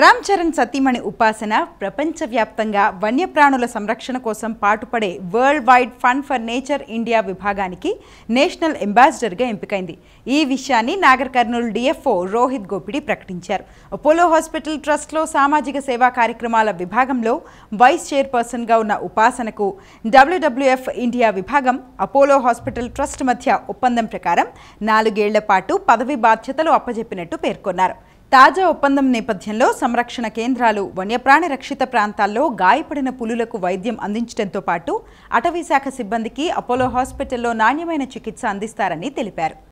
రామ్ చరణ్ సతీమణి ఉపాసన ప్రపంచవ్యాప్తంగా వన్యప్రాణుల సంరక్షణ కోసం పాటుపడే world wide fund for nature India విభాగానికి నేషనల్ అంబాసిడర్గా ఎంపికైంది ఈ విషయాన్ని నాగర్ కర్నూలు డిఎఫ్ఓ రోహిత్ గోపిడి ప్రకటించారు అపోలో హాస్పిటల్ ట్రస్ట్లో సామాజిక సేవా కార్యక్రమాల విభాగంలో వైస్ చైర్పర్సన్గా ఉన్న ఉపాసనకు డబ్ల్యూడబ్ల్యూఎఫ్ ఇండియా విభాగం అపోలో హాస్పిటల్ ట్రస్ట్ మధ్య ఒప్పందం ప్రకారం నాలుగేళ్ల పాటు పదవి బాధ్యతలు అప్పజెప్పినట్టు పేర్కొన్నారు తాజా ఒప్పందం నేపథ్యంలో సంరక్షణ కేంద్రాలు వన్యప్రాణి రక్షిత ప్రాంతాల్లో గాయపడిన పులులకు వైద్యం అందించడంతో పాటు అటవీశాఖ సిబ్బందికి అపోలో హాస్పిటల్లో నాణ్యమైన చికిత్స అందిస్తారని తెలిపారు